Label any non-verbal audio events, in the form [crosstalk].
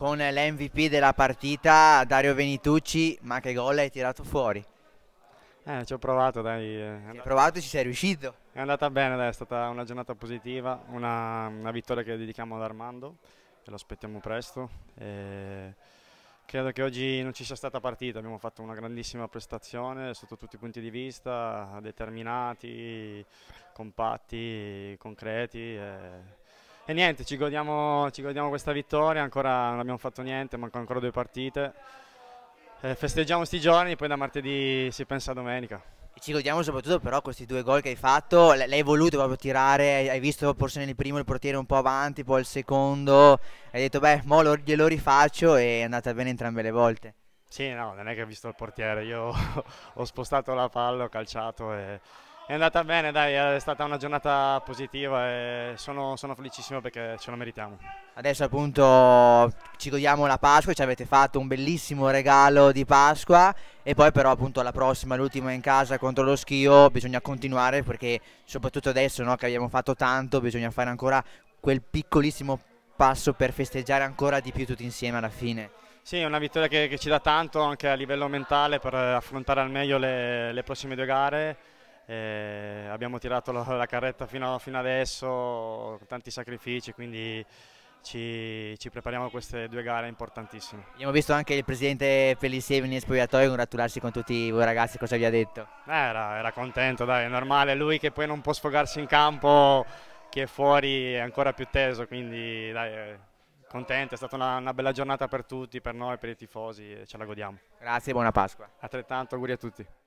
con l'MVP della partita Dario Venitucci, ma che gol hai tirato fuori? Eh, ci ho provato, dai. Eh. Ci hai provato e ci sei riuscito. È andata bene, dai, è stata una giornata positiva, una, una vittoria che dedichiamo ad Armando e lo aspettiamo presto. E credo che oggi non ci sia stata partita, abbiamo fatto una grandissima prestazione sotto tutti i punti di vista, determinati, compatti, concreti. E e niente, ci godiamo, ci godiamo questa vittoria, ancora non abbiamo fatto niente, mancano ancora due partite. Eh, festeggiamo questi giorni, poi da martedì si pensa a domenica. Ci godiamo soprattutto però questi due gol che hai fatto, l'hai voluto proprio tirare, hai visto forse nel primo il portiere un po' avanti, poi il secondo, hai detto beh, mo lo, glielo rifaccio e è andata bene entrambe le volte. Sì, no, non è che ho visto il portiere, io [laughs] ho spostato la palla, ho calciato e è andata bene, dai, è stata una giornata positiva e sono, sono felicissimo perché ce la meritiamo. Adesso appunto ci godiamo la Pasqua, ci avete fatto un bellissimo regalo di Pasqua e poi però appunto la prossima, l'ultima in casa contro lo Schio, bisogna continuare perché soprattutto adesso no, che abbiamo fatto tanto bisogna fare ancora quel piccolissimo passo per festeggiare ancora di più tutti insieme alla fine. Sì, è una vittoria che, che, ci dà tanto anche a livello mentale per affrontare al meglio le, le prossime due gare eh, abbiamo tirato la, la carretta fino, fino, adesso, tanti sacrifici, quindi ci, ci, prepariamo a queste due gare importantissime. Abbiamo visto anche il presidente Pellisevini in spogliatoio congratularsi con tutti voi ragazzi, cosa vi ha detto? Eh, era, era, contento, dai, è normale, lui che poi non può sfogarsi in campo, che è fuori è ancora più teso, quindi dai, contento, è stata una, una bella giornata per tutti, per noi, per i tifosi, ce la godiamo. Grazie e buona Pasqua. Altrettanto auguri a tutti.